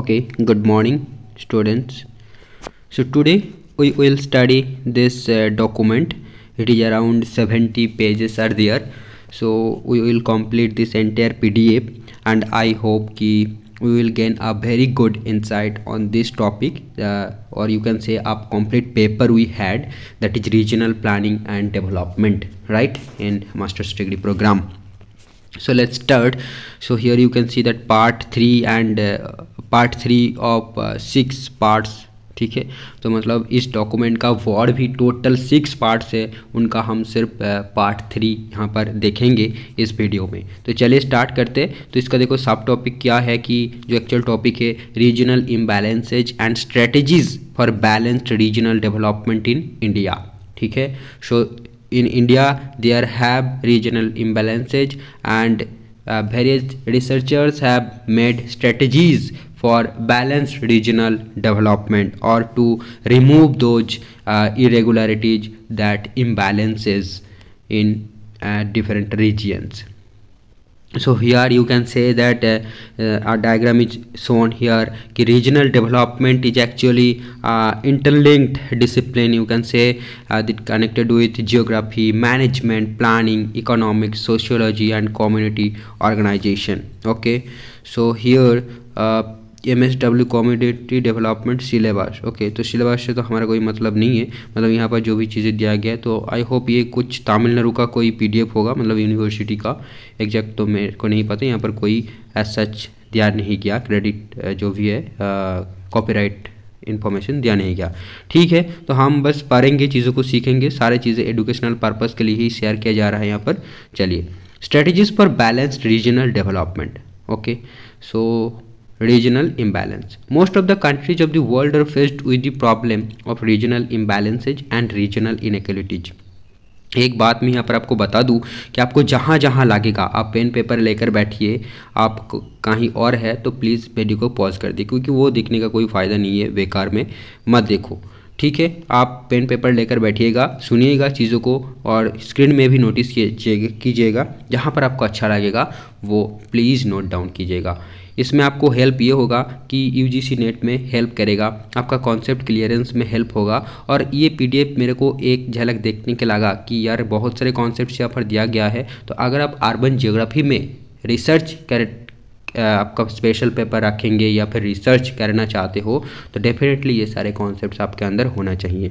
okay good morning students so today we will study this uh, document it is around 70 pages are there so we will complete this entire pdf and i hope ki we will gain a very good insight on this topic uh, or you can say a complete paper we had that is regional planning and development right in master's degree program so let's start so here you can see that part 3 and uh, part three of six parts ठीक है तो मतलब इस document का war भी total six parts है उनका हम सिर्फ पार्ट uh, थ्री यहाँ पर देखेंगे इस वीडियो में तो चलिए स्टार्ट करते तो इसका देखो सब टॉपिक क्या है कि जो एक्चुअल टॉपिक है regional imbalances and strategies for balanced regional development in India ठीक है so in India they are have regional imbalances and various researchers have made strategies for balanced regional development or to remove those uh, irregularities that imbalances in uh, different regions so here you can say that uh, uh, a diagram is shown here ki regional development is actually uh, interlinked discipline you can say uh, that connected with geography management planning economics sociology and community organization okay so here uh, M S W community development syllabus okay तो syllabus से तो हमारा कोई मतलब नहीं है मतलब यहाँ पर जो भी चीज़ें दिया गया है तो आई होप ये कुछ तमिलनाडु का कोई पी होगा मतलब यूनिवर्सिटी का एग्जैक्ट तो मेरे को नहीं पता यहाँ पर कोई एज सच दिया नहीं गया क्रेडिट जो भी है कॉपीराइट इन्फॉर्मेशन दिया नहीं गया ठीक है तो हम बस पढ़ेंगे चीज़ों को सीखेंगे सारे चीज़ें एडुकेशनल पर्पज़ के लिए ही शेयर किया जा रहा है यहाँ पर चलिए strategies for balanced regional development okay so regional imbalance. Most of the countries of the world are faced with the problem of regional imbalances and regional inequalities. एक बात मैं यहाँ पर आपको बता दूँ कि आपको जहाँ जहाँ लगेगा आप पेन पेपर लेकर बैठिए आप कहीं और है तो प्लीज़ वीडियो को पॉज कर दिए क्योंकि वो देखने का कोई फ़ायदा नहीं है बेकार में मत देखो ठीक है आप पेन पेपर लेकर बैठिएगा सुनिएगा चीज़ों को और स्क्रीन में भी नोटिस कीजिएगा जहाँ पर आपको अच्छा लगेगा वो प्लीज़ नोट डाउन कीजिएगा इसमें आपको हेल्प ये होगा कि यू नेट में हेल्प करेगा आपका कॉन्सेप्ट क्लियरेंस में हेल्प होगा और ये पी मेरे को एक झलक देखने के लगा कि यार बहुत सारे कॉन्सेप्ट यहाँ पर दिया गया है तो अगर आप अर्बन जियोग्राफी में रिसर्च कर आपका स्पेशल पेपर रखेंगे या फिर रिसर्च करना चाहते हो तो डेफिनेटली ये सारे कॉन्सेप्ट्स आपके अंदर होना चाहिए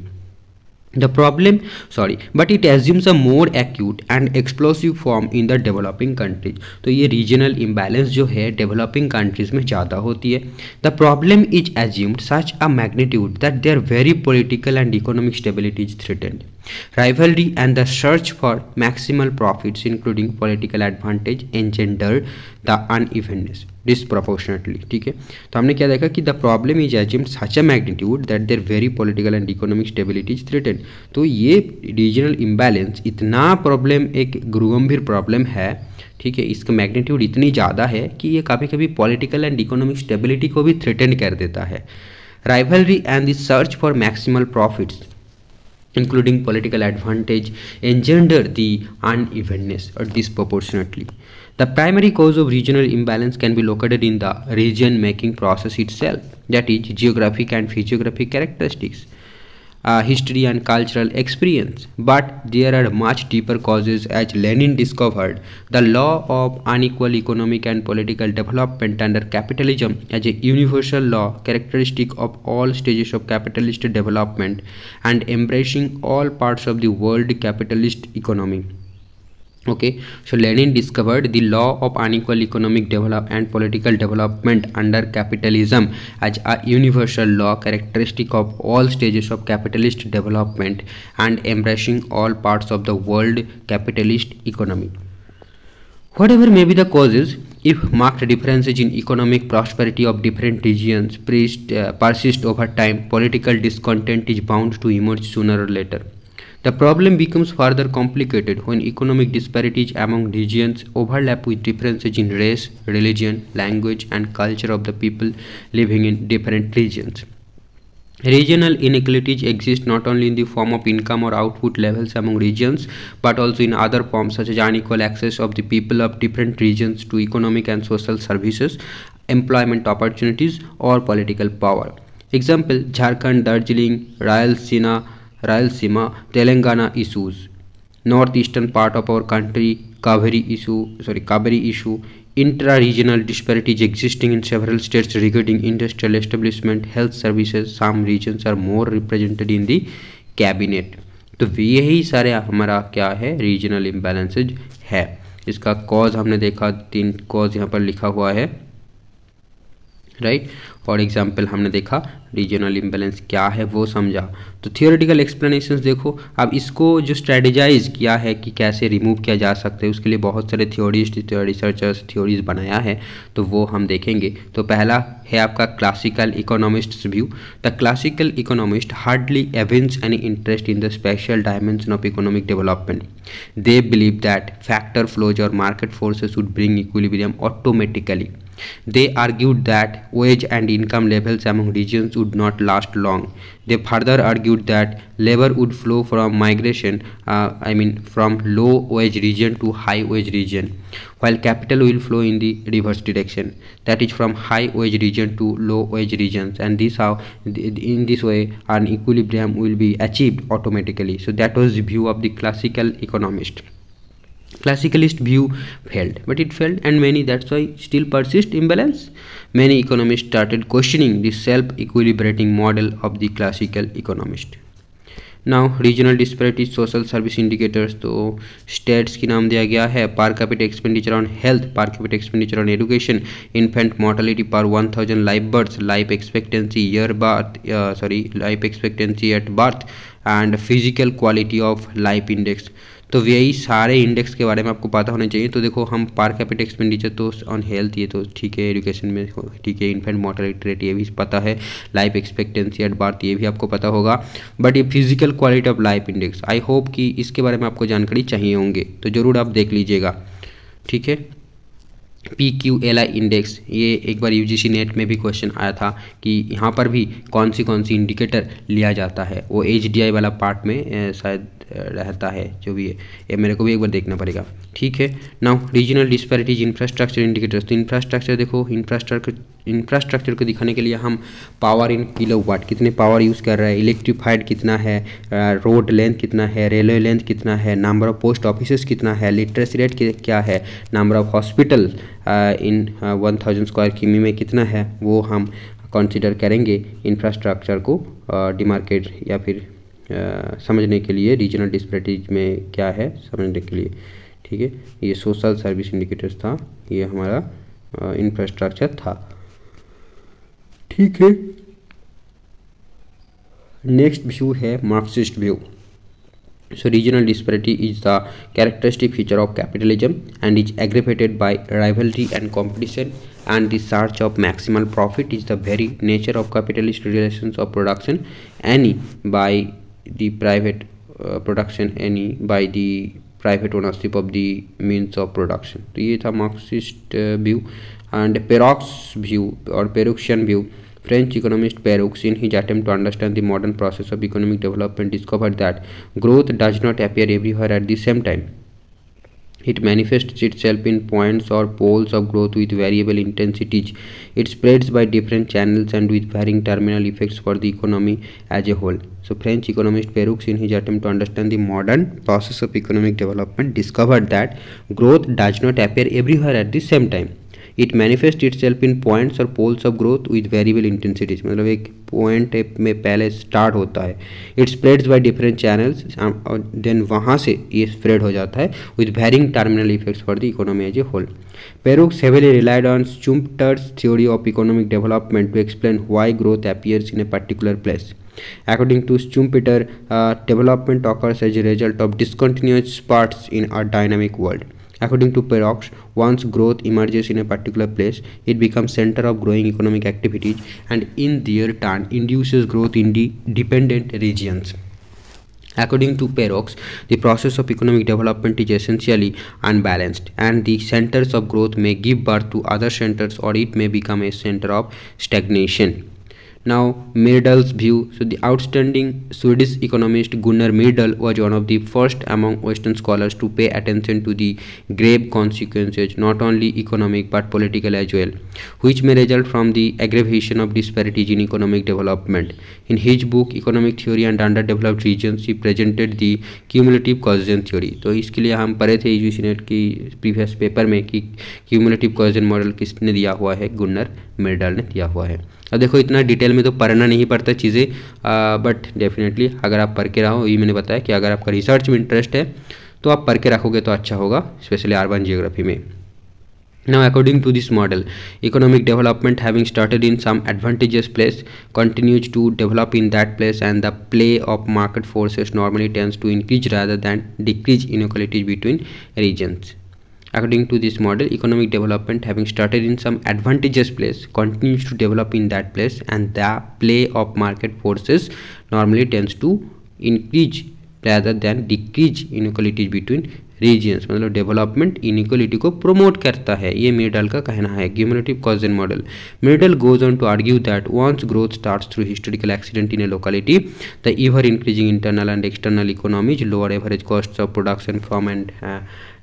the problem sorry but it assumes a more acute and explosive form in the developing countries तो ये regional imbalance जो है developing countries में ज़्यादा होती है the problem is assumed such a magnitude that their very political and economic stability is threatened rivalry and the search for maximal profits including political advantage engender the unevenness disproportionately ठीक है तो हमने क्या देखा कि the problem is assume such a magnitude that their very political and economic stability is threatened तो ये regional imbalance इतना प्रॉब्लम एक गुरुगंभीर प्रॉब्लम है ठीक है इसका मैग्नीट्यूड इतनी ज़्यादा है कि ये कभी कभी पॉलिटिकल एंड इकोनॉमिक स्टेबिलिटी को भी थ्रेटेंड कर देता है rivalry and the search for maximal profits including political advantage engender the unevenness और disproportionately The primary cause of regional imbalance can be located in the region making process itself, that is, geographic and physiographic characteristics. Uh, history and cultural experience. But there are much deeper causes as Lenin discovered the law of unequal economic and political development under capitalism as a universal law characteristic of all stages of capitalist development and embracing all parts of the world capitalist economy okay so lenin discovered the law of unequal economic development and political development under capitalism as a universal law characteristic of all stages of capitalist development and embracing all parts of the world capitalist economy whatever may be the causes if marked differences in economic prosperity of different regions persist uh, over time political discontent is bound to emerge sooner or later the problem becomes further complicated when economic disparities among regions overlap with differences in race, religion, language, and culture of the people living in different regions. Regional inequalities exist not only in the form of income or output levels among regions, but also in other forms such as unequal access of the people of different regions to economic and social services, employment opportunities, or political power. Example, Jharkhand, Darjeeling, Rayalaseena, Rayalaseema Telangana issues north eastern part of our country Kaveri issue sorry Kaveri issue intra regional disparities existing in several states regarding industrial establishment health services some regions are more represented in the cabinet तो यही सारे हमारा क्या है regional imbalances है इसका cause हमने देखा तीन कॉज यहाँ पर लिखा हुआ है राइट फॉर एग्जाम्पल हमने देखा रीजनल इम्बेलेंस क्या है वो समझा तो थियोरेटिकल एक्सप्लेनेशन देखो अब इसको जो स्ट्रेटेजाइज किया है कि कैसे रिमूव किया जा सकता है उसके लिए बहुत सारे थ्योरीज रिसर्चर्स थ्योरीज बनाया है तो वो हम देखेंगे तो पहला है आपका classical economists view the classical economist hardly evinces any interest in the spatial dimension of economic development they believe that factor flows और market forces would bring equilibrium automatically They argued that wage and income levels among regions would not last long. They further argued that labor would flow from migration, uh, I mean from low wage region to high wage region, while capital will flow in the reverse direction, that is from high wage region to low wage regions and this how in this way an equilibrium will be achieved automatically. So that was the view of the classical economist. classicalist view failed but it failed and many that's why still persist imbalance many economists started questioning the self-equilibrating model of the classical economist now regional disparity social service indicators तो states की नाम दिया गया है पर capita expenditure on health per capita expenditure on education infant mortality per one thousand life birth life expectancy year birth sorry life expectancy at birth and physical quality of life index तो यही सारे index के बारे में आपको पता होना चाहिए तो देखो हम पार कैपिट एक्सपेंडिचर तो ऑन हेल्थ ये तो ठीक है एजुकेशन में ठीक है इन्फेंट मॉर्टेलिटी रेट ये भी पता है लाइफ एक्सपेक्टेंसी एट बार्थ ये भी आपको पता होगा बट ये physical quality of life index I hope कि इसके बारे में आपको जानकारी चाहिए होंगे तो ज़रूर आप देख लीजिएगा ठीक है P Q L I index ये एक बार यू नेट में भी क्वेश्चन आया था कि यहाँ पर भी कौन सी कौन सी इंडिकेटर लिया जाता है वो एच डी आई वाला पार्ट में शायद रहता है जो भी है ये मेरे को भी एक बार देखना पड़ेगा ठीक है now regional disparities infrastructure indicators तो इंफ्रास्ट्रक्चर देखो इंफ्रास्ट्रक्चर इंफ्रास्ट्रक्चर को दिखाने के लिए हम पावर इन किलो वाट कितने पावर यूज़ कर रहा है इलेक्ट्रीफाइड कितना है रोड लेंथ कितना है रेलवे लेंथ कितना है नंबर ऑफ पोस्ट ऑफिस कितना है लिटरेसी रेट क्या है number of hospital in one thousand square किमी में कितना है वो हम कंसिडर करेंगे इंफ्रास्ट्रक्चर को डिमार्केट uh, या फिर आ, uh, समझने के लिए रीजनल डिस्प्रेटिज में क्या है समझने के लिए ठीक है ये सोशल सर्विस इंडिकेटर्स था ये हमारा इंफ्रास्ट्रक्चर uh, था ठीक है नेक्स्ट व्यू है Marxist view So regional disparity is the characteristic feature of capitalism and is aggravated by rivalry and competition and the search of maximal profit is the very nature of capitalist relations of production any by the private uh, production any by the private ownership of the means of production तो ये Marxist Marxist uh, view and Perroux view or Perrouxian view. French economist Peroux, in his attempt to understand the modern process of economic development, discovered that growth does not appear everywhere at the same time. It manifests itself in points or poles of growth with variable intensities. It spreads by different channels and with varying terminal effects for the economy as a whole. So French economist Peroux in his attempt to understand the modern process of economic development discovered that growth does not appear everywhere at the same time. It manifest itself in points और poles of growth with variable intensities मतलब एक point में पहले start होता है it spreads by different channels और then वहाँ से ये स्प्रेड हो जाता है with varying terminal effects for the economy as a whole Perroux heavily relied on Schumpeter's theory of economic development to explain why growth appears in a particular place According to Schumpeter, uh, development occurs as a result of discontinuous parts in a dynamic world. According to Perox, once growth emerges in a particular place, it becomes center of growing economic activities and in their turn induces growth in the dependent regions. According to Perox, the process of economic development is essentially unbalanced and the centers of growth may give birth to other centers or it may become a center of stagnation. Now Myrdal's view. So the outstanding Swedish economist Gunnar Myrdal was one of the first among Western scholars to pay attention to the grave consequences, not only economic but political as well, which may result from the aggravation of disparities in economic development. In his book Economic Theory and Underdeveloped Regions, he presented the cumulative causation theory. So, this is why we have you seen it की previous paper में कि cumulative कॉजन model किसने दिया हुआ है गुन्नर medal अब देखो इतना डिटेल में तो पढ़ना नहीं पड़ता चीज़ें बट डेफिनेटली अगर आप पढ़ के रहो ये मैंने बताया कि अगर आपका रिसर्च में इंटरेस्ट है तो आप पढ़ के रखोगे तो अच्छा होगा स्पेशली अर्बन जियोग्राफी में now according to this model economic development having started in some advantageous place continues to develop in that place and the play of market forces normally tends to increase rather than decrease inequalities between regions According to this model, economic development having started in some advantageous place continues to develop in that place and the play of market forces normally tends to increase rather than decrease inequalities between regions मतलब development inequality को promote करता है ये Myrdal का कहना है cumulative cause and model Myrdal goes on to argue that once growth starts through historical accident in a locality the ever increasing internal and external economies lower average cost of production from and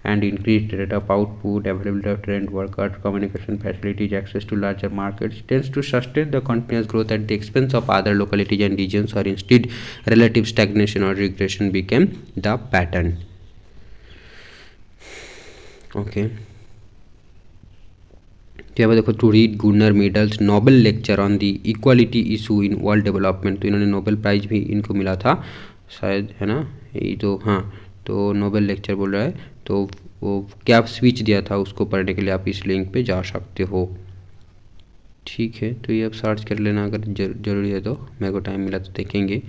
and increased rate of output, availability of trained workers, communication facilities, access to larger markets tends to sustain the continuous growth at the expense of other localities and regions or instead relative stagnation or regression became the pattern. Okay. यहाँ पर देखो to read Gunnar Myrdal's Nobel lecture on the equality issue in world development तो इन्होंने Nobel prize भी इनको मिला था शायद है ना ये तो हाँ तो नोबेल लेक्चर बोल रहा है तो वो क्या स्विच दिया था उसको पढ़ने के लिए आप इस लिंक पे जा सकते हो ठीक है तो ये आप सर्च कर लेना अगर जरूरी है तो मेरे को टाइम मिला तो देखेंगे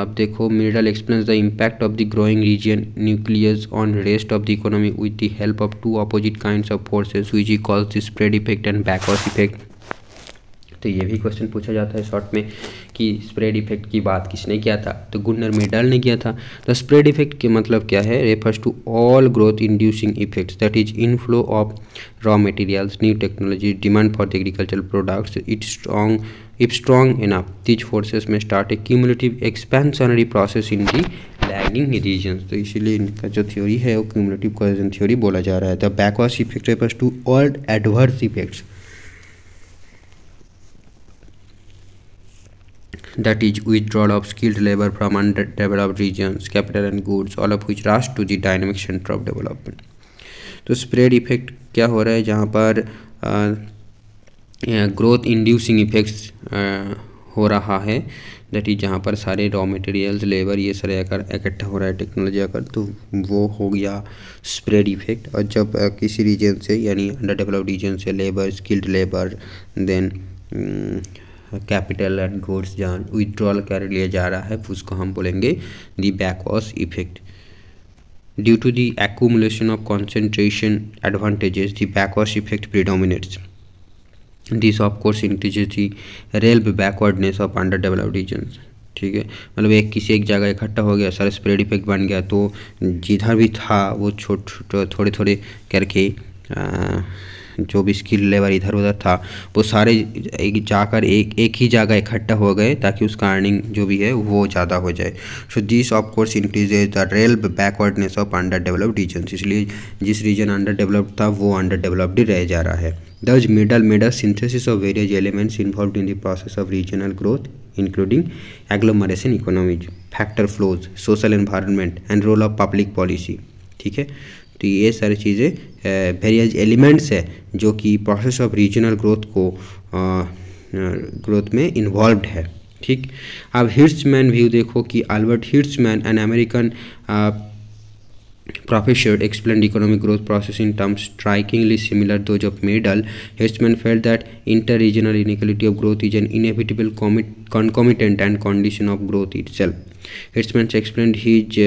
आप देखो Myrdal explain the impact of the growing region nucleus on rest of the economy with the help of two opposite kind of forces which he calls the spread effect and backwash effect तो ये भी question पूछा जाता है short में कि spread effect की बात किसने किया था तो गुन्नर मेडल ने किया था द स्प्रेड इफेक्ट के मतलब क्या है refers to all growth inducing effects that is inflow of raw materials new technology demand for the agriculture products it strong strong in enough these forces may start a cumulative expansionary process in the lagging region तो इसीलिए इनका जो theory है वो cumulative कॉजन theory बोला जा रहा है the backwash effect refers to all adverse effects that is withdrawal of skilled labor from underdeveloped regions, capital and goods, all of which rush to the dynamic center of development. तो spread effect क्या हो रहा है जहाँ पर growth inducing effects हो रहा है दैट इज जहाँ पर सारे रॉ मटेरियल्स लेबर ये सारे आकर इकट्ठा हो रहा है टेक्नोलॉजी आकर तो वो हो गया स्प्रेड इफेक्ट और जब किसी रीजन से यानी अंडर डेवलप्ड रीजन से labour skilled labour then capital and goods जहाँ विथड्रॉल कर लिया जा रहा है उसको हम बोलेंगे the backwash effect due to the accumulation of concentration advantages the backwash effect predominates this of course increases the relative backwardness of under develop region ठीक है मतलब एक किसी एक जगह इकट्ठा हो गया सर स्प्रेड इफेक्ट बन गया तो जिधर भी था वो छोट थोड़े थोड़े करके आ, जो भी स्किल लेवल इधर उधर था वो सारे एक जाकर एक एक ही जगह इकट्ठा हो गए ताकि उसका अर्निंग जो भी है वो ज़्यादा हो जाए so this of course increase the relative backwardness of under developed region इसलिए जिस रीजन अंडर डेवलप्ड था वो अंडर डेवलप्ड रह जा रहा है दर्ज Myrdal Myrdal synthesis of various elements involve in the process of regional growth including agglomeration economic factor flows social environment and role of public policy ठीक है तो ये सारी चीज़ें वेरियज एलिमेंट्स है जो कि प्रोसेस ऑफ रीजनल ग्रोथ को ग्रोथ में इन्वॉल्व है ठीक अब हिट्स मैन व्यू देखो कि Albert man an American professor explain economic growth process in terms strikingly similar those of Myrdal Hirschman felt that inter regional inequality of growth is an inevitable कॉमिट concomitant and condition of growth itself Hirschman explain his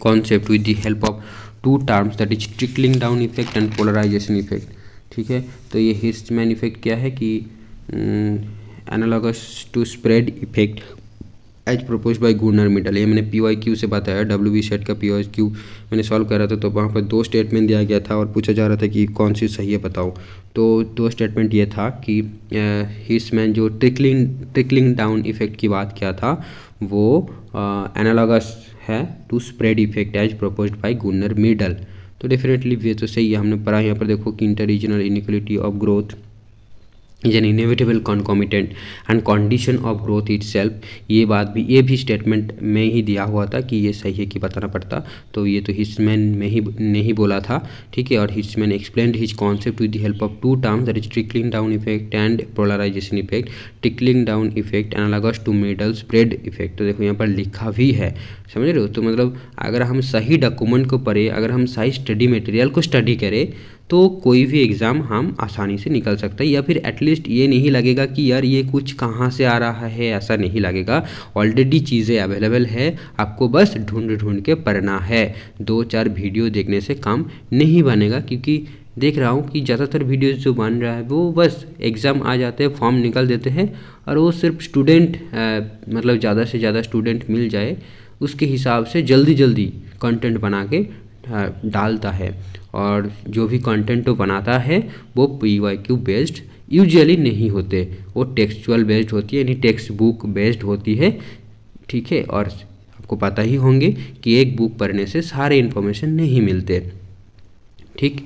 concept with the help of two terms that is trickling down effect and polarization effect ठीक है तो ये main effect क्या है कि analogous to spread effect as propose by Gunnar Myrdal ये मैंने P Y Q से बताया डब्ल्यू बी सेट का पी वाई क्यू मैंने सॉल्व रहा था तो वहाँ पर दो स्टेटमेंट दिया गया था और पूछा जा रहा था कि कौन सी सही है बताओ तो दो स्टेटमेंट ये था कि हिस्समैन जो ट्रिकलिंग ट्रिकलिंग डाउन इफेक्ट की बात किया था वो एनालॉगस है to spread effect as propose by Gunnar Myrdal तो डेफिनेटली वे तो सही है हमने पढ़ा यहाँ पर देखो कि inter regional inequality of growth is an inevitable concomitant and condition of growth itself ये बात भी ये भी स्टेटमेंट में ही दिया हुआ था कि ये सही है कि बताना पड़ता तो ये तो हिस्समैन में ही नहीं बोला था ठीक है और Hirschman explain his concept with the help of two terms that is trickling down effect and polarization effect trickling down effect analogous to Myrdal spread effect तो देखो यहाँ पर लिखा भी है समझ रहे हो तो मतलब अगर हम सही डॉक्यूमेंट को पढ़े अगर हम सही स्टडी मटेरियल को स्टडी करें तो कोई भी एग्ज़ाम हम आसानी से निकल सकते हैं या फिर एटलीस्ट ये नहीं लगेगा कि यार ये कुछ कहाँ से आ रहा है ऐसा नहीं लगेगा ऑलरेडी चीज़ें अवेलेबल है आपको बस ढूंढ ढूंढ के पढ़ना है दो चार वीडियो देखने से काम नहीं बनेगा क्योंकि देख रहा हूँ कि ज़्यादातर वीडियोस जो बन रहा है वो बस एग्ज़ाम आ जाते हैं फॉर्म निकल देते हैं और वो सिर्फ स्टूडेंट मतलब ज़्यादा से ज़्यादा स्टूडेंट मिल जाए उसके हिसाब से जल्दी जल्दी कंटेंट बना के डालता है और जो भी कंटेंट वो बनाता है वो P Y Q based usually नहीं होते वो टेक्सचुअल बेस्ड होती है यानी टेक्स्ट बुक बेस्ड होती है ठीक है और आपको पता ही होंगे कि एक बुक पढ़ने से सारे इन्फॉर्मेशन नहीं मिलते ठीक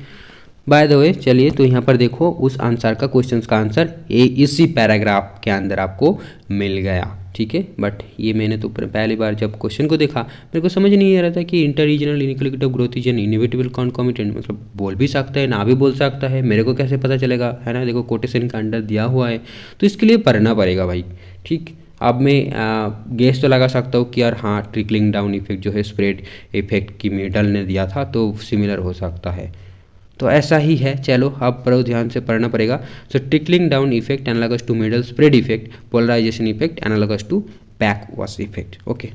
बाय द वे चलिए तो यहाँ पर देखो उस आंसर का क्वेश्चन का आंसर ए इसी पैराग्राफ के अंदर आपको मिल गया ठीक है बट ये मैंने तो पहली बार जब क्वेश्चन को देखा मेरे को समझ नहीं आ रहा था कि inter regional inequality growth region inevitable concomitant मतलब बोल भी सकता है ना भी बोल सकता है मेरे को कैसे पता चलेगा है ना देखो कोटेशन का अंडर दिया हुआ है तो इसके लिए पढ़ना पड़ेगा भाई ठीक अब मैं गैस तो लगा सकता हूँ कि यार हाँ ट्रिकलिंग डाउन इफेक्ट जो है स्प्रेड इफेक्ट की मेडल ने दिया था तो सिमिलर हो सकता है तो ऐसा ही है चलो आप पढ़ो ध्यान से पढ़ना पड़ेगा so trickling down effect analogous to Myrdal spread effect polarization effect analogous to backwash effect okay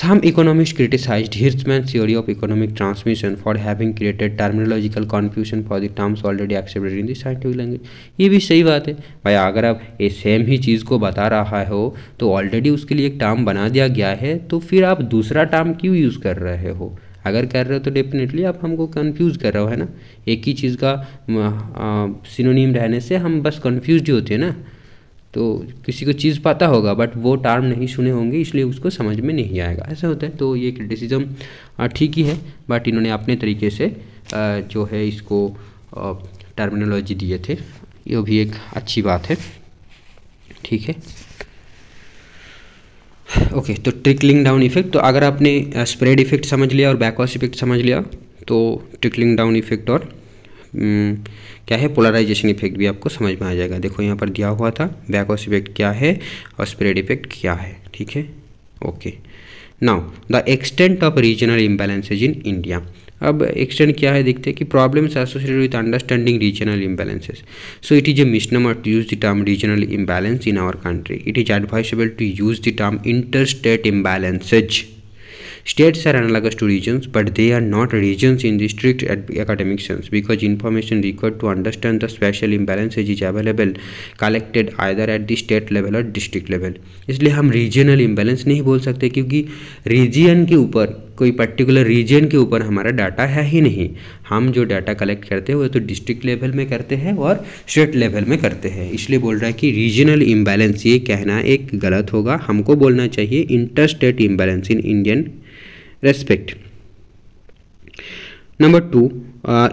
some economists criticise Hirschman theory of economic transmission for having created terminological confusion for the terms already accepted in the scientific language ये भी सही बात है भाई अगर आप ये same ही चीज़ को बता रहा हो तो ऑलरेडी उसके लिए एक टर्म बना दिया गया है तो फिर आप दूसरा टर्म क्यों यूज़ कर रहे हो अगर कर रहे हो तो डेफिनेटली आप हमको कन्फ्यूज़ कर रहे हो है ना एक ही चीज़ का सिनोनिम रहने से हम बस कन्फ्यूज ही होते हैं ना तो किसी को चीज़ पता होगा बट वो टर्म नहीं सुने होंगे इसलिए उसको समझ में नहीं आएगा ऐसा होता है तो ये क्रिटिसिज्म ठीक ही है बट इन्होंने अपने तरीके से जो है इसको टर्मिनोलॉजी दिए थे ये भी एक अच्छी बात है ठीक है ओके तो ट्रिकलिंग डाउन इफेक्ट तो अगर आपने स्प्रेड इफेक्ट समझ लिया और बैकवास इफेक्ट समझ लिया तो ट्रिकलिंग डाउन इफेक्ट और क्या है पोलराइजेशन इफेक्ट भी आपको समझ में आ जाएगा देखो यहाँ पर दिया हुआ था बैकवास इफेक्ट क्या है और स्प्रेड इफेक्ट क्या है ठीक है okay now the extent of regional imbalances in India अब एक्सटेंड क्या है देखते हैं कि problem associated with understanding regional imbalances so it is a misnomer to use the term regional imbalance in our country it is advisable to use the term inter state imbalances states are analogous to regions but they are not regions in the strict academic sense because information required to understand the spatial imbalances is available collected rather at the state level और district level इसलिए हम regional imbalance नहीं बोल सकते क्योंकि region के ऊपर कोई पर्टिकुलर रीजन के ऊपर हमारा डाटा है ही नहीं हम जो डाटा कलेक्ट करते हैं वो तो डिस्ट्रिक्ट लेवल में करते हैं और स्टेट लेवल में करते हैं इसलिए बोल रहा है कि रीजनल इम्बैलेंस ये कहना एक गलत होगा हमको बोलना चाहिए inter state imbalance in Indian respect number two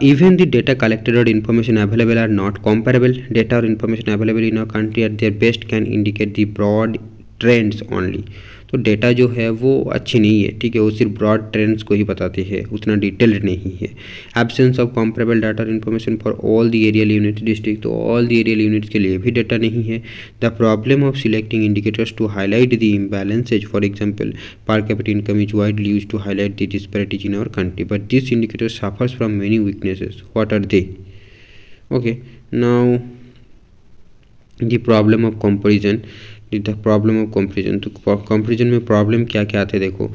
even the data collected और information available are not comparable data और information available in a country at their best can indicate the broad trends only तो data जो है वो अच्छी नहीं है ठीक है वो सिर्फ ब्रॉड ट्रेंड्स को ही बताते हैं उतना डिटेल्ड नहीं है absence of comparable data information for all the areal unit district तो ऑल द एरियल यूनिट्स के लिए भी डेटा नहीं है the problem of selecting indicators to highlight the imbalances for example per capital income is wide use to highlight the disparities in our country but this indicator suffers from many weaknesses what are they okay now the problem of comparison the the problem of comparison तो comparison में problem क्या क्या आते हैं देखो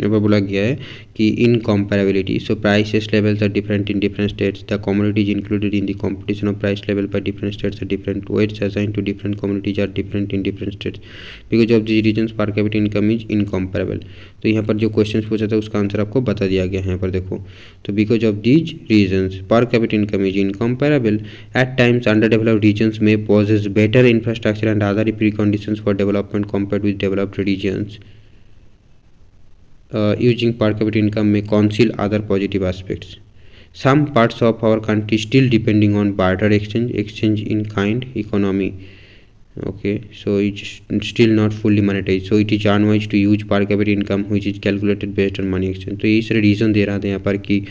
यहाँ पर बोला गया है कि incomparability so prices levels are different in different states the commodities included in the competition of price level पर different states different weights assign to different commodities are different in different states because of this reason per capital income is incomparable तो यहाँ पर जो question पूछा था उसका answer आपको बता दिया गया है यहाँ पर देखो तो because of these reason per capital income is incomparable at times under developed region में possess better infrastructure and other precondition for development compare with developed regions using per capita income में कौनसिल other positive aspects some parts of our country still depending on barter exchange exchange in kind economy okay so it still not fully monetise so it is unwise to use per capita income हुई is calculated based on money exchange तो यही सारे reason दे रहा था यहाँ पर कि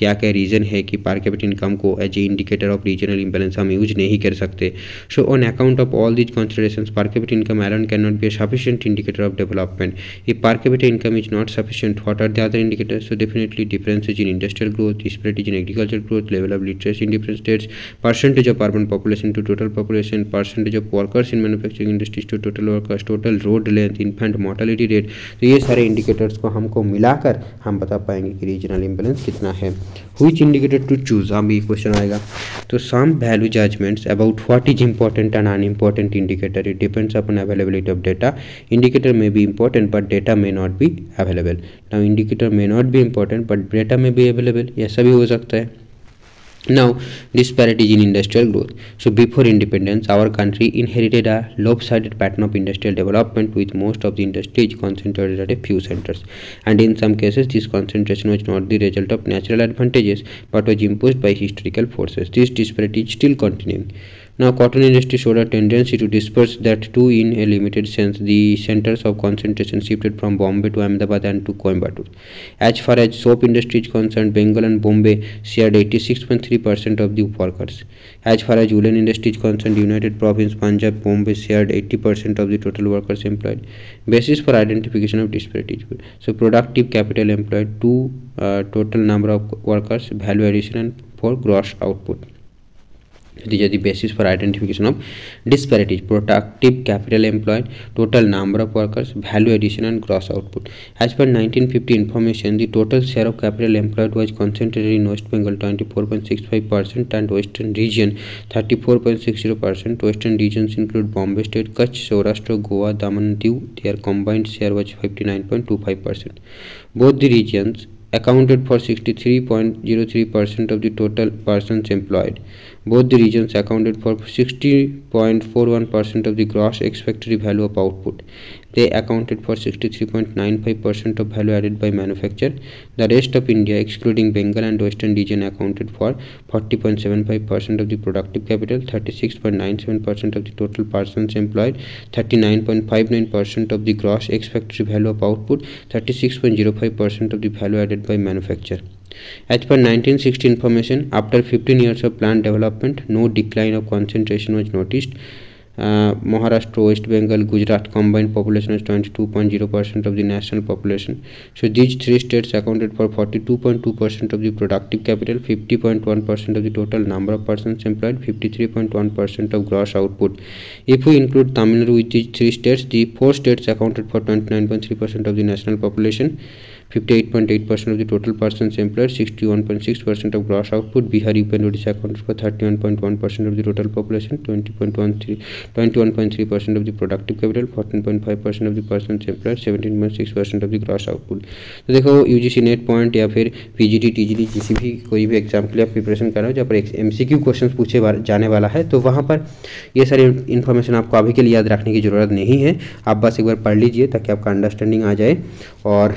क्या क्या रीज़न है कि पर कैपिट इनकम को as a indicator of regional imbalance हम यूज नहीं कर सकते so on account of all these consideration per income alone can not be a sufficient indicator of development if per income is not sufficient what are the other indicator so definitely differences in industrial growth spread is in agriculture growth level of literacy in different states percentage of urban population to total population percentage of workers in manufacturing industries to total workers total road length infant mortality rate तो ये सारे indicators को हमको मिलाकर हम बता पाएंगे कि रीजनल इंबेलेंस कितना है हुई इंडिकेटर टू चूज अब ये क्वेश्चन आएगा तो some value judgements about what is important and unimportant indicator it depends upon availability of data indicator may भी important but data may not be available now indicator may not भी important but data में भी available ऐसा भी हो सकता है Now, disparity in industrial growth. So, before independence, our country inherited a lopsided pattern of industrial development with most of the industries concentrated at a few centers. And in some cases, this concentration was not the result of natural advantages but was imposed by historical forces. This disparity is still continuing. Now cotton industry showed a tendency to disperse that too in a limited sense. The centers of concentration shifted from Bombay to Ahmedabad and to Coimbatore. As far as soap industry is concerned, Bengal and Bombay shared 86.3% of the workers. As far as woolen industry is concerned, United Province Punjab Bombay shared 80% of the total workers employed. Basis for identification of disparities. So productive capital employed to uh, total number of workers, value addition and for gross output. It is the basis for identification of disparities productive capital employ total number of workers value addition and gross output as per 1950 fifty information the total share of capital employed was concentrated in West Bengal twenty four point six five percent and western region thirty four point six zero percent western region include Bombay state Kutch Saurashtra Goa Daman Diu they are combined share was fifty nine point two five percent both the regions accounted for sixty three point zero three percent of the total person employed Both the regions accounted for 60.41% of the gross ex-factory value of output. They accounted for 63.95% of value added by manufacture. The rest of India, excluding Bengal and Western region, accounted for 40.75% of the productive capital, 36.97% of the total persons employed, 39.59% of the gross ex-factory value of output, 36.05% of the value added by manufacture. As per 1960 information, after 15 years of plant development, no decline of concentration was noticed. Uh, Maharashtra, West Bengal, Gujarat combined population is 22.0% of the national population. So these three states accounted for 42.2% of the productive capital, 50.1% of the total number of persons employed, 53.1% of gross output. If we include Tamil Nadu with these three states, the four states accounted for 29.3% of the national population. 58.8 percent of the total persons employ 61.6 percent of gross output Bihar UP and Orissa account for 31.1 percent of the total population 20.13 21.3 percent of the productive capital 14.5 percent of the persons employed 17.6 percent of the gross output तो देखो you ji net point या फिर P G T G किसी भी कोई भी exam के लिए आप प्रिपरेशन कर रहे हो जहाँ पर एम सी क्यू क्वेश्चन पूछे जाने वाला है तो वहाँ पर ये सारी इन्फॉर्मेशन आपको अभी के लिए याद रखने की ज़रूरत नहीं है आप बस एक बार पढ़ लीजिए ताकि आपका अंडरस्टैंडिंग आ जाए और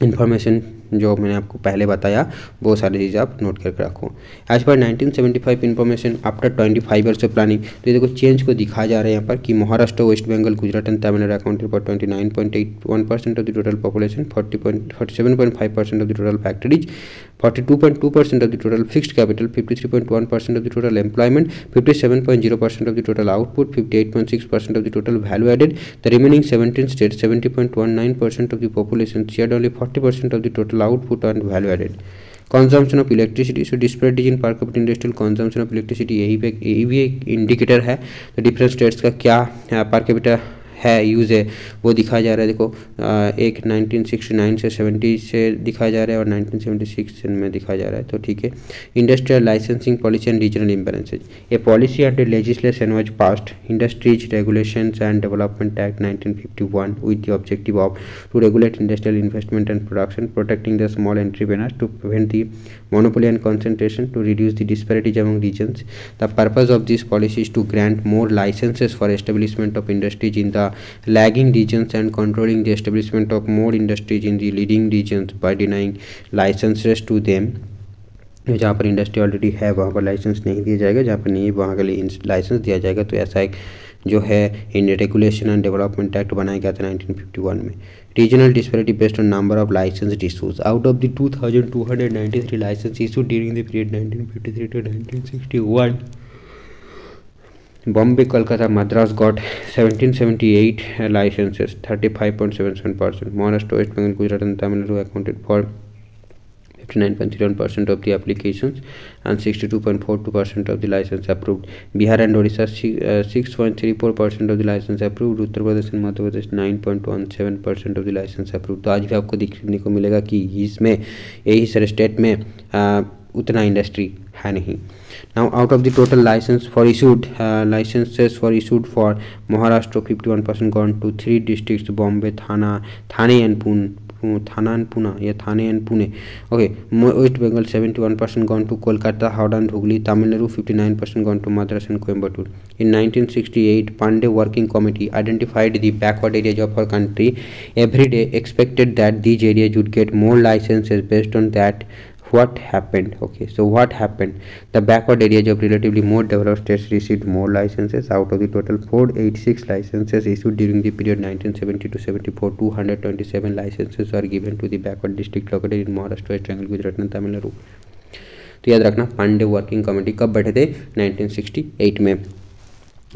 information जो मैंने आपको पहले बताया वो सारी चीज़ें आप नोट करके रखो as per 1975 information after twenty five years of planning तो ये देखो चेंज को दिखा जा रहा है यहाँ पर कि Maharashtra West Bengal Gujarat and Tamil Nadu accounted for twenty nine point eight one percent of the total population forty point forty seven point five percent of the total factories forty two point two percent of the total fixed capital fifty three point one percent of the total employment fifty seven point zero percent of the total output fifty eight point six percent of the total value added the remaining seventeen state seventy point one nine percent of the population share only forty percent of the total output and value added consumption of electricity so disparities in per capital industrial consumption of electricity यही पे यही भी एक indicator है तो different states का क्या पर कैपिटल है यूज़ है वो दिखाया जा रहा है देखो आ, एक 1969 से 70 से दिखाया जा रहा है और 1976 सेवेंटी में दिखाया जा रहा है तो ठीक है industrial licensing policy and regional imbalances a policy and legislation was passed industries regulation and development act nineteen with the objective of to regulate industrial investment and production protecting the small entrepreneur to prevent the monopoly and concentration to reduce the disparities among region the purpose of this policies to grant more licences for establishment of industries in the lagging regions and controlling the establishment of more industries in the leading regions by denying licenses to them जहाँ पर industry already है वहाँ पर licence नहीं दिया जाएगा जहाँ पर नहीं है वहाँ के लिए लाइसेंस दिया जाएगा तो ऐसा एक जो है India regulation and development act बनाया गया था 1951 में regional disparity based on number of licence issues out of the 2,293 licence issue during the period 1953 to 1961 Bombay Calcutta Madras got 1778 licences 35.77 percent Maharashtra West Bengal Gujarat and Tamil Nadu accounted for 59.31 percent of the application and 62.42 percent of the licence approved Bihar and Odisha 6.34 percent of the licence approved Uttar Pradesh and Madhya Pradesh 9.17 percent of the licence approved तो आज भी आपको देखने को मिलेगा कि इसमें यही सर स्टेट में uh, उतना इंडस्ट्री है नहीं now out of the total licence for issued licences for issued for Maharashtra fifty one percent gone to three district Bombay Thana Thane and Pune Thana and Poona या Thane and Pune okay West Bengal seventy one percent gone to Kolkata Howrah and Hooghly Tamil Nadu fifty nine percent gone to Madras and Coimbatore in nineteen sixty eight Pandey working committee identified the backward areas of our country every day expected that these areas would get more licences based on that what happened okay so what happened the backward areas of relatively more developed states received more licenses out of the total 486 licenses issued during the period 1970 to 74 227 licenses are given to the backward district located in Maharashtra West Bengal Gujarat and Tamil Nadu तो याद रखना Pandey working committee कब बैठे थे 1968 में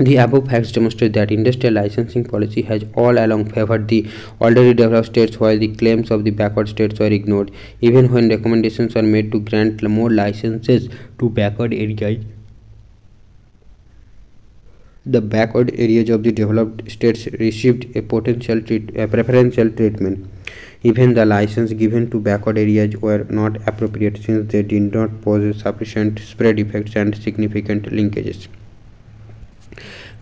the above facts demonstrate that industrial licensing policy has all along favored the already developed states while the claims of the backward states were ignored, even when recommendations were made to grant more licenses to backward areas. The backward areas of the developed states received a potential treat, a preferential treatment. Even the license given to backward areas were not appropriate since they did not possess sufficient spread effects and significant linkages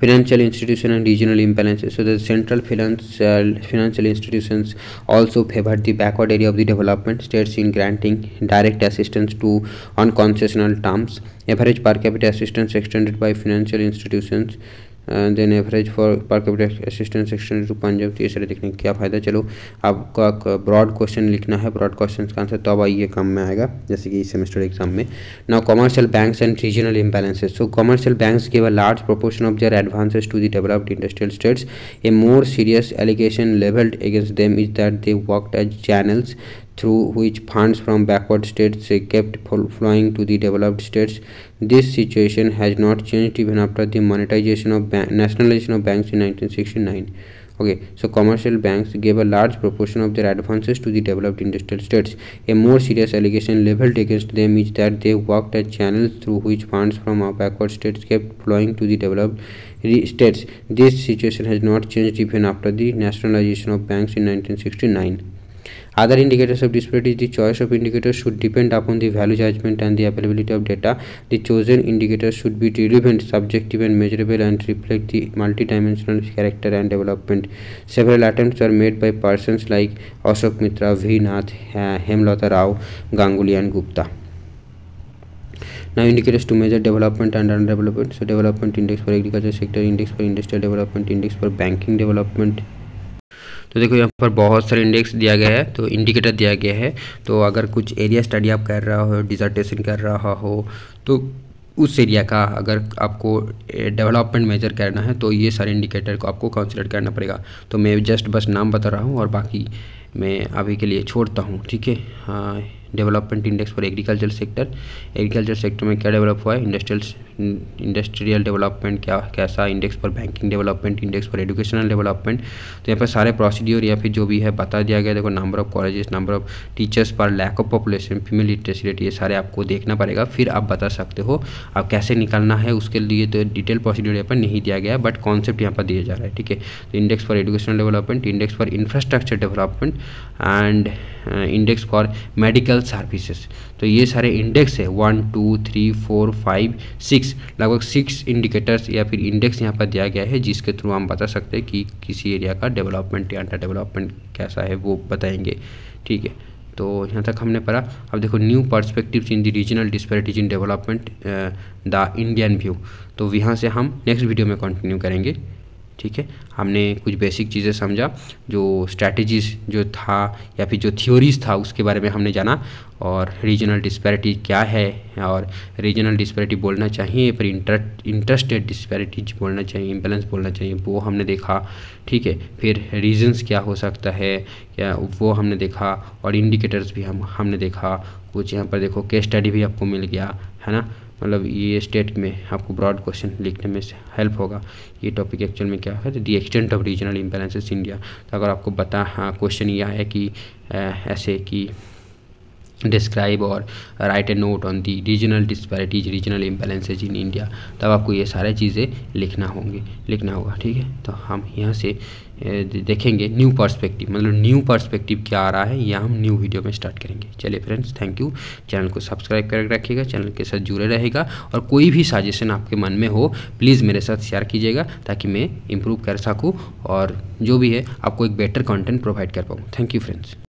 financial institution and regional imbalances so the central financial financial institutions also favored the backward area of the development states in granting direct assistance to unconcessional terms average per capita assistance extended by financial institutions then average for per capital assistance sixty two Punjab तो ये सारे देखने का क्या फ़ायदा चलो आपका broad question लिखना है ब्रॉड क्वेश्चन का आंसर तब आइए काम में आएगा जैसे कि इस सेमेस्टर एग्जाम में ना commercial banks and regional imbalances so commercial banks give a large proportion of their advances to the developed industrial states a more serious allegation levelled against them is that they work as channels through which funds from backward states kept flowing to the developed states. This situation has not changed even after the monetization of nationalization of banks in 1969. Okay, so commercial banks gave a large proportion of their advances to the developed industrial states. A more serious allegation leveled against them is that they worked as channels through which funds from backward states kept flowing to the developed states. This situation has not changed even after the nationalization of banks in 1969. Other indicators of disparity is the choice of indicators should depend upon the value judgment and the availability of data. The chosen indicators should be relevant, subjective and measurable and reflect the multidimensional character and development. Several attempts were made by persons like Ashok Mitra, V. Nath, Hemlata Rao, Ganguly and Gupta. now indicators to measure development and underdevelopment so development index for agriculture sector index for industrial development index for banking development तो देखो यहाँ पर बहुत सारे index दिया गया है तो इंडिकेटर दिया गया है तो अगर कुछ एरिया स्टडी आप कर रहा हो डिजर्टेशन कर रहा हो तो उस एरिया का अगर आपको डेवलपमेंट मेजर करना है तो ये सारे इंडिकेटर को आपको कंसिडर करना पड़ेगा तो मैं जस्ट बस नाम बता रहा हूँ और बाकी मैं अभी के लिए छोड़ता हूँ ठीक है हाँ development index for agriculture sector agriculture sector में क्या डेवलप हुआ है इंडस्ट्रियल इंडस्ट्रियल डेवलपमेंट क्या कैसा index for banking development index for educational development तो यहाँ पर सारे प्रोसीड्योर या फिर जो भी है बता दिया गया देखो number of colleges number of teachers per lakh of population female literacy rate ये सारे आपको देखना पड़ेगा फिर आप बता सकते हो आप कैसे निकालना है उसके लिए तो डिटेल प्रोसीड्योर यहाँ पर नहीं दिया गया बट कॉन्सेप्ट यहाँ पर दिया जा रहा है ठीक है तो index for educational development index for infrastructure development and index for medical services तो ये सारे इंडेक्स है one two three four five six लगभग सिक्स इंडिकेटर्स या फिर इंडेक्स यहाँ पर दिया गया है जिसके थ्रू हम बता सकते हैं कि किसी एरिया का डेवलपमेंट या अंडर डेवलपमेंट कैसा है वो बताएंगे ठीक है तो यहाँ तक हमने पढ़ा अब देखो new perspectives in the regional disparities in development the Indian view तो यहाँ से हम नेक्स्ट वीडियो में कंटिन्यू करेंगे ठीक है हमने कुछ बेसिक चीज़ें समझा जो स्ट्रैटेजीज जो था या फिर जो थ्योरीज था उसके बारे में हमने जाना और रीजनल डिस्पैरिटी क्या है और रीजनल डिस्पैरिटी बोलना चाहिए पर इंटर डिस्पैरिटीज बोलना चाहिए इम्बेलेंस बोलना चाहिए वो हमने देखा ठीक है फिर रीजंस क्या हो सकता है क्या वो हमने देखा और इंडिकेटर्स भी हम हमने देखा कुछ यहाँ पर देखो केस स्टडी भी आपको मिल गया है ना मतलब ये स्टेट में आपको ब्रॉड क्वेश्चन लिखने में हेल्प होगा ये टॉपिक एक्चुअल में क्या है the extent of regional imbalances India तो अगर आपको बता क्वेश्चन हाँ, ये है कि ऐसे कि डिस्क्राइब और write a note on the regional disparities regional imbalances in India तब आपको ये सारे चीज़ें लिखना होंगी लिखना होगा ठीक है तो हम यहाँ से देखेंगे न्यू पर्सपेक्टिव मतलब न्यू पर्सपेक्टिव क्या आ रहा है यह हम न्यू वीडियो में स्टार्ट करेंगे चलिए फ्रेंड्स थैंक यू चैनल को सब्सक्राइब कर रखिएगा चैनल के साथ जुड़े रहेगा और कोई भी सजेशन आपके मन में हो प्लीज़ मेरे साथ शेयर कीजिएगा ताकि मैं इम्प्रूव कर सकूँ और जो भी है आपको एक बेटर कॉन्टेंट प्रोवाइड कर पाऊँ थैंक यू फ्रेंड्स